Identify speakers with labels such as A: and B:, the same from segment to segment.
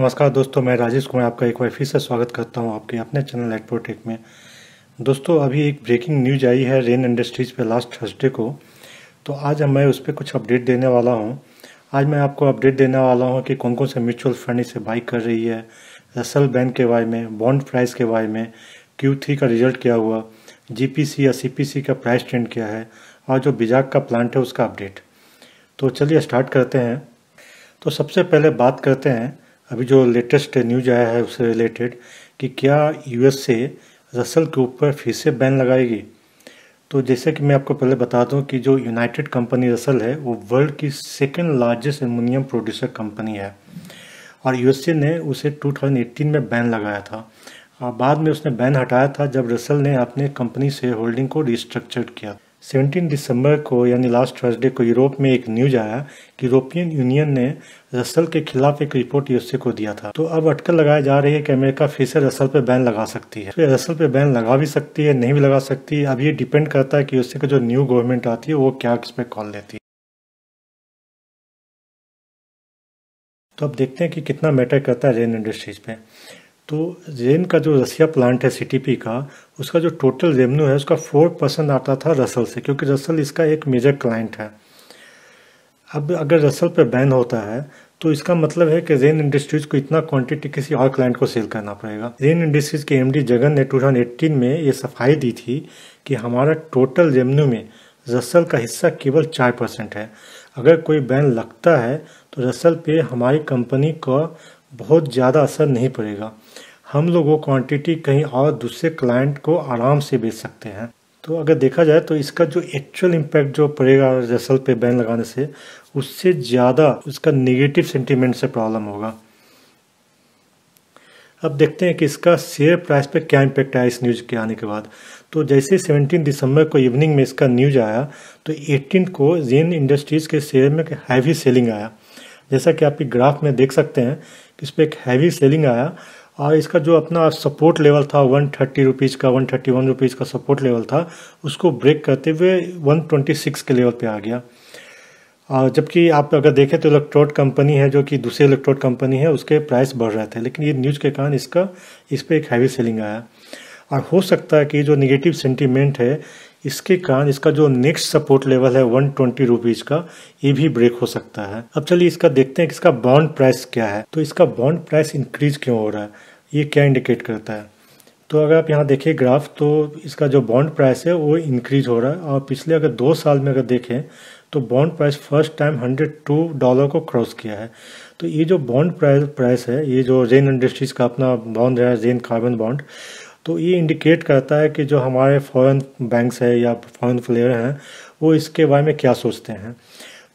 A: नमस्कार दोस्तों मैं राजेश कुमार आपका एक बार फिर से स्वागत करता हूं आपके अपने चैनल एटपोटेक में दोस्तों अभी एक ब्रेकिंग न्यूज आई है रेन इंडस्ट्रीज़ पे लास्ट थर्सडे को तो आज मैं उस पर कुछ अपडेट देने वाला हूं आज मैं आपको अपडेट देने वाला हूं कि कौन कौन से म्यूचुअल फंड इसे बाई कर रही है रसल बैंक के बारे में बॉन्ड प्राइस के बारे में क्यू थ्री का रिजल्ट क्या हुआ जी या सी का प्राइस ट्रेंड क्या है और जो बिजाक का प्लांट है उसका अपडेट तो चलिए स्टार्ट करते हैं तो सबसे पहले बात करते हैं अभी जो लेटेस्ट न्यूज आया है उससे रिलेटेड कि क्या यूएसए रसल के ऊपर फिर से बैन लगाएगी तो जैसे कि मैं आपको पहले बता दूं कि जो यूनाइटेड कंपनी रसल है वो वर्ल्ड की second largest aluminium producer company है और यूएसए ने उसे 2018 में बैन लगाया था और बाद में उसने बैन हटाया था जब रसल ने अपने कंपनी से होल्डिंग को रिस्ट्रक्चर किया 17 दिसंबर को यानी लास्ट थर्सडे को यूरोप में एक न्यूज आया कि यूरोपियन यूनियन ने रसल के खिलाफ एक रिपोर्ट यूएसए को दिया था तो अब अटकल लगाया जा रही है कि अमेरिका फिर से रसल पे बैन लगा सकती है तो रसल पे बैन लगा भी सकती है नहीं भी लगा सकती है अब ये डिपेंड करता है कि यूएसए की जो न्यू गवर्नमेंट आती है वो क्या इस पर कॉल लेती है तो अब देखते हैं कि कितना मैटर करता है रेन इंडस्ट्रीज पे तो जेन का जो रसिया प्लांट है सीटीपी का उसका जो टोटल रेवन्यू है उसका फोर परसेंट आता था रसल से क्योंकि रसल इसका एक मेजर क्लाइंट है अब अगर रसल पर बैन होता है तो इसका मतलब है कि रेन इंडस्ट्रीज को इतना क्वांटिटी किसी और क्लाइंट को सेल करना पड़ेगा रेन इंडस्ट्रीज के एमडी जगन ने 2018 में ये सफाई दी थी कि हमारा टोटल रेवन्यू में रसल का हिस्सा केवल चार परसेंट है अगर कोई बैन लगता है तो रसल पे हमारी कंपनी का बहुत ज़्यादा असर नहीं पड़ेगा हम लोग वो क्वांटिटी कहीं और दूसरे क्लाइंट को आराम से बेच सकते हैं तो अगर देखा जाए तो इसका जो एक्चुअल इम्पैक्ट जो पड़ेगा रसल पे बैन लगाने से उससे ज़्यादा उसका नेगेटिव सेंटीमेंट से प्रॉब्लम होगा अब देखते हैं कि इसका शेयर प्राइस पे क्या इम्पैक्ट आया इस न्यूज़ के आने के बाद तो जैसे 17 दिसंबर को इवनिंग में इसका न्यूज आया तो 18 को जेन इंडस्ट्रीज़ के शेयर में हैवी सेलिंग आया जैसा कि आप ग्राफ में देख सकते हैं कि इस पर एक हैवी सेलिंग आया और इसका जो अपना सपोर्ट लेवल था वन थर्टी रुपीज़ का वन थर्टी वन रुपीज़ का सपोर्ट लेवल था उसको ब्रेक करते हुए वन ट्वेंटी सिक्स के लेवल पे आ गया और जबकि आप अगर देखें तो इलेक्ट्रोड कंपनी है जो कि दूसरी इलेक्ट्रोड कंपनी है उसके प्राइस बढ़ रहे थे लेकिन ये न्यूज़ के कारण इसका इस पर एक हैवी सेलिंग आया और हो सकता है कि जो निगेटिव सेंटीमेंट है इसके कारण इसका जो नेक्स्ट सपोर्ट लेवल है वन ट्वेंटी रुपीज का ये भी ब्रेक हो सकता है अब चलिए इसका देखते हैं कि इसका बॉन्ड प्राइस क्या है तो इसका बॉन्ड प्राइस इंक्रीज क्यों हो रहा है ये क्या इंडिकेट करता है तो अगर आप यहाँ देखिए ग्राफ तो इसका जो बॉन्ड प्राइस है वो इंक्रीज हो रहा है और पिछले अगर दो साल में अगर देखें तो bond price first time 102 dollar को क्रॉस किया है तो ये जो बॉन्ड प्राइस प्राइस है ये जो जेन इंडस्ट्रीज का अपना बॉन्ड है जेन कार्बन बॉन्ड तो ये इंडिकेट करता है कि जो हमारे फॉरेन बैंक्स है या फॉरेन प्लेयर हैं वो इसके बारे में क्या सोचते हैं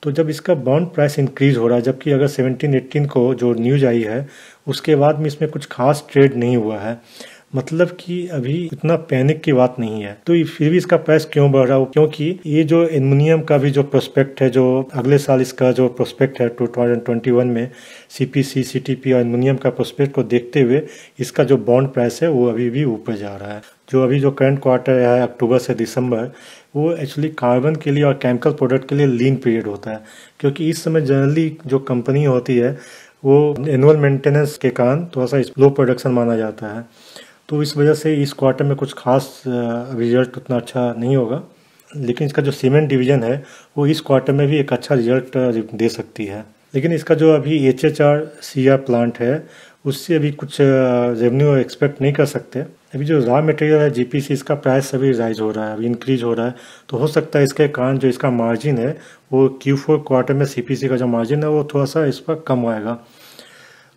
A: तो जब इसका बॉन्ड प्राइस इंक्रीज हो रहा है जबकि अगर 17 18 को जो न्यूज आई है उसके बाद में इसमें कुछ खास ट्रेड नहीं हुआ है मतलब कि अभी इतना पैनिक की बात नहीं है तो फिर भी इसका प्राइस क्यों बढ़ रहा हो क्योंकि ये जो एलमिनियम का भी जो प्रोस्पेक्ट है जो अगले साल इसका जो प्रोस्पेक्ट है टू थाउजेंड ट्वेंटी वन में C P C C T P और एलमिनियम का प्रोस्पेक्ट को देखते हुए इसका जो बॉन्ड प्राइस है वो अभी भी ऊपर जा रहा है जो अभी जो करंट क्वार्टर है अक्टूबर से दिसंबर वो एक्चुअली कार्बन के लिए और केमिकल प्रोडक्ट के लिए लीन पीरियड होता है क्योंकि इस समय जनरली जो कंपनी होती है वो एनुअल मेंटेनेंस के कारण थोड़ा सा लो प्रोडक्शन माना जाता है तो इस वजह से इस क्वार्टर में कुछ खास रिजल्ट उतना अच्छा नहीं होगा लेकिन इसका जो सीमेंट डिवीज़न है वो इस क्वार्टर में भी एक अच्छा रिजल्ट दे सकती है लेकिन इसका जो अभी H H R C R plant है उससे अभी कुछ रेवन्यू एक्सपेक्ट नहीं कर सकते अभी जो रॉ मटेरियल है जी पी सी इसका प्राइस अभी राइज हो रहा है अभी इंक्रीज हो रहा है तो हो सकता है इसके कारण जो इसका मार्जिन है वो क्यू फोर क्वार्टर में सी पी सी का जो मार्जिन है वो थोड़ा सा इस पर कम आएगा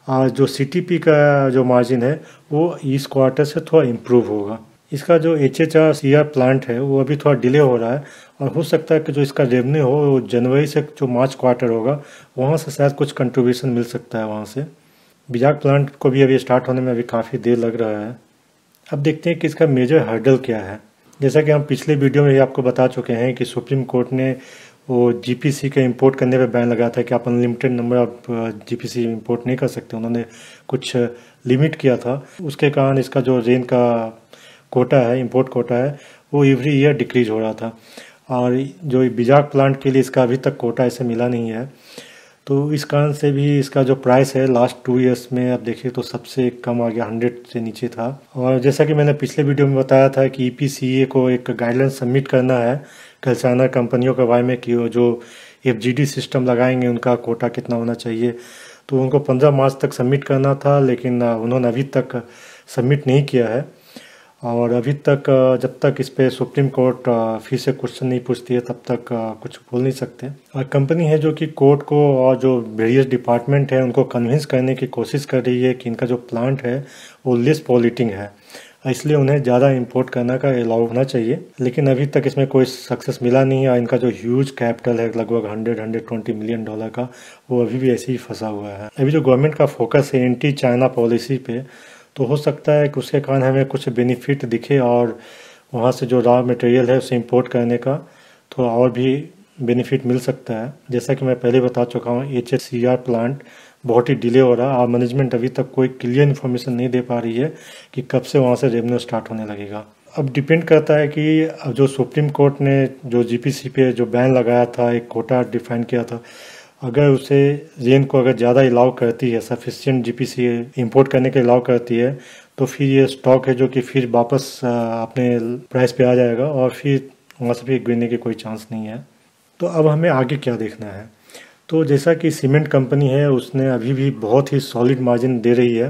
A: और जो सी का जो मार्जिन है वो इस क्वार्टर से थोड़ा इम्प्रूव होगा इसका जो H H R C R plant है वो अभी थोड़ा डिले हो रहा है और हो सकता है कि जो इसका रेवन्यू हो वो जनवरी से जो मार्च क्वार्टर होगा वहाँ से शायद कुछ कंट्रीब्यूशन मिल सकता है वहाँ से बिजाग प्लांट को भी अभी स्टार्ट होने में अभी काफ़ी देर लग रहा है अब देखते हैं कि इसका मेजर हर्डल क्या है जैसा कि हम पिछले वीडियो में ही आपको बता चुके हैं कि सुप्रीम कोर्ट ने वो जीपीसी का इंपोर्ट करने पे बैन लगाया था कि आप अनलिमिटेड नंबर आप जीपीसी इंपोर्ट नहीं कर सकते उन्होंने कुछ लिमिट किया था उसके कारण इसका जो रेन का कोटा है इंपोर्ट कोटा है वो एवरी ईयर डिक्रीज हो रहा था और जो बिजाक प्लांट के लिए इसका अभी तक कोटा ऐसे मिला नहीं है तो इस कारण से भी इसका जो प्राइस है लास्ट टू इयर्स में आप देखिए तो सबसे कम आ गया हंड्रेड से नीचे था और जैसा कि मैंने पिछले वीडियो में बताया था कि ई e को एक गाइडलाइन सबमिट करना है कल चाइना कंपनियों के बारे में कि जो एफ सिस्टम लगाएंगे उनका कोटा कितना होना चाहिए तो उनको पंद्रह मार्च तक सबमिट करना था लेकिन उन्होंने अभी तक सबमिट नहीं किया है और अभी तक जब तक इस पर सुप्रीम कोर्ट फिर से क्वेश्चन नहीं पूछती है तब तक कुछ बोल नहीं सकते कंपनी है जो कि कोर्ट को और जो वेरियस डिपार्टमेंट है उनको कन्विंस करने की कोशिश कर रही है कि इनका जो प्लांट है वो लेस पॉलिटिंग है इसलिए उन्हें ज़्यादा इम्पोर्ट करने का अलाउ होना चाहिए लेकिन अभी तक इसमें कोई सक्सेस मिला नहीं है और इनका जो ह्यूज कैपिटल है लगभग hundred hundred twenty million dollar का वो अभी भी ऐसे ही फंसा हुआ है अभी जो गवर्नमेंट का फोकस है एंटी चाइना पॉलिसी पे तो हो सकता है कि उसके कारण हमें कुछ बेनिफिट दिखे और वहाँ से जो रॉ मटेरियल है उसे इम्पोर्ट करने का तो और भी बेनिफिट मिल सकता है जैसा कि मैं पहले बता चुका हूँ एच प्लांट बहुत ही डिले हो रहा है और मैनेजमेंट अभी तक कोई क्लियर इन्फॉर्मेशन नहीं दे पा रही है कि कब से वहाँ से रेवेन्यू स्टार्ट होने लगेगा अब डिपेंड करता है कि जो सुप्रीम कोर्ट ने जो जीपीसी पे जो बैन लगाया था एक कोटा डिफाइन किया था अगर उसे रेन को अगर ज़्यादा अलाउ करती है सफिशियंट पी इंपोर्ट करने के अलाउ करती है तो फिर ये स्टॉक है जो कि फिर वापस अपने प्राइस पे आ जाएगा और फिर वहाँ से फिर गिरने के कोई चांस नहीं है तो अब हमें आगे क्या देखना है तो जैसा कि सीमेंट कंपनी है उसने अभी भी बहुत ही सॉलिड मार्जिन दे रही है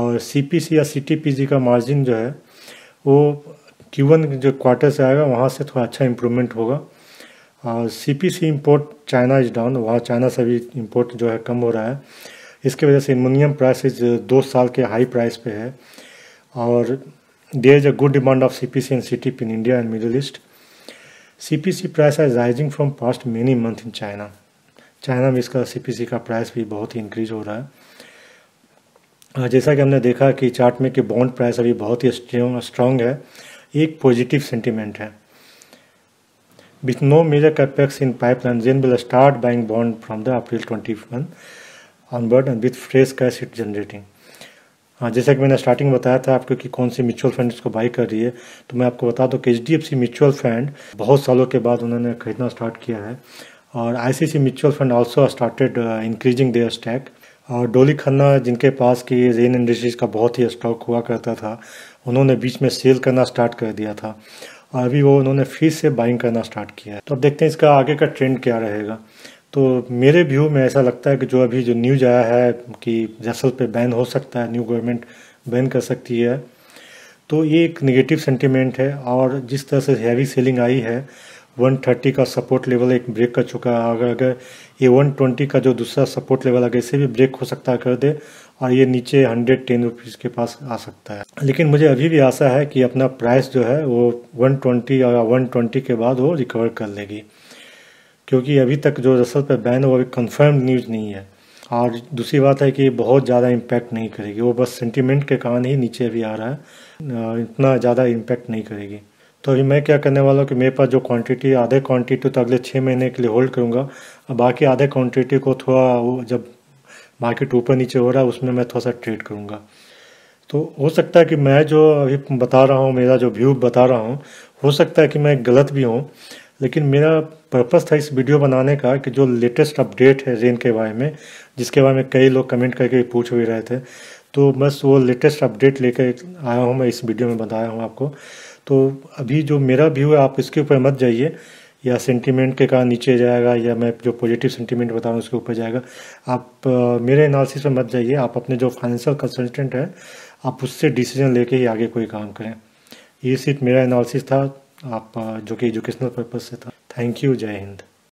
A: और सीपीसी या सीटीपीजी का मार्जिन जो है वो क्यूवन जो क्वार्टर से आएगा वहाँ से थोड़ा अच्छा इम्प्रूवमेंट होगा और C P C import China is down वहाँ चाइना से भी इम्पोर्ट जो है कम हो रहा है इसके वजह से एलमिनियम प्राइस दो साल के हाई प्राइस पे है और there is a good demand of C P C and C T P in India and Middle East C P C price आज rising from past many month in China China में इसका सी का price भी बहुत ही increase हो रहा है हाँ, जैसा कि हमने देखा कि चार्ट में कि बॉन्ड प्राइस अभी बहुत ही स्ट्रॉन्ग है एक पॉजिटिव सेंटिमेंट है with no major capex in जेन will start buying bond from the April twenty one onward and with fresh cash it generating हाँ जैसा कि मैंने स्टार्टिंग बताया था आपको कि कौन सी म्यूचुअल फंड इसको बाई कर रही है तो मैं आपको बता दूँ कि H D F C mutual fund बहुत सालों के बाद उन्होंने खरीदना स्टार्ट किया है और ICC mutual fund also started increasing their stake और डोली खन्ना जिनके पास कि रेन इंडस्ट्रीज़ का बहुत ही स्टॉक हुआ करता था उन्होंने बीच में सेल करना स्टार्ट कर दिया था और अभी वो उन्होंने फिर से बाइंग करना स्टार्ट किया है तो अब देखते हैं इसका आगे का ट्रेंड क्या रहेगा तो मेरे व्यू में ऐसा लगता है कि जो अभी जो न्यूज आया है कि जसल पे बैन हो सकता है न्यू गवर्नमेंट बैन कर सकती है तो ये एक निगेटिव सेंटिमेंट है और जिस तरह से हैवी सेलिंग आई है 130 का सपोर्ट लेवल एक ब्रेक कर चुका है अगर अगर ये 120 का जो दूसरा सपोर्ट लेवल अगर इसे भी ब्रेक हो सकता है कर दे और ये नीचे हंड्रेड टेन रुपीज़ के पास आ सकता है लेकिन मुझे अभी भी आशा है कि अपना प्राइस जो है वो 120 और 120 के बाद वो रिकवर कर लेगी क्योंकि अभी तक जो रसल पर बैन है वो अभी कन्फर्म न्यूज़ नहीं है और दूसरी बात है कि बहुत ज़्यादा इम्पैक्ट नहीं करेगी वो बस सेंटिमेंट के कारण ही नीचे भी आ रहा है इतना ज़्यादा इम्पैक्ट नहीं करेगी तो अभी मैं क्या करने वाला हूँ कि मेरे पास जो क्वांटिटी आधे क्वांटिटी तो अगले छः महीने के लिए होल्ड करूँगा और बाकी आधे क्वांटिटी को थोड़ा वो जब मार्केट ऊपर नीचे हो रहा है उसमें मैं थोड़ा सा ट्रेड करूँगा तो हो सकता है कि मैं जो अभी बता रहा हूँ मेरा जो व्यू बता रहा हूँ हो सकता है कि मैं गलत भी हूँ लेकिन मेरा पर्पज़ था इस वीडियो बनाने का कि जो लेटेस्ट अपडेट है रेन के बारे में जिसके बारे में कई लोग कमेंट करके पूछ भी रहे थे तो बस वो लेटेस्ट अपडेट लेकर आया हूँ मैं इस वीडियो में बताया हूँ आपको तो अभी जो मेरा व्यू है आप इसके ऊपर मत जाइए या सेंटीमेंट के कारण नीचे जाएगा या मैं जो पॉजिटिव सेंटीमेंट बता रहा हूँ उसके ऊपर जाएगा आप मेरे एनालिसिस में मत जाइए आप अपने जो फाइनेंशियल कंसल्टेंट है आप उससे डिसीजन लेके ही आगे कोई काम करें ये सिर्फ मेरा एनालिसिस था आप जो कि एजुकेशनल पर्पज से था थैंक यू जय हिंद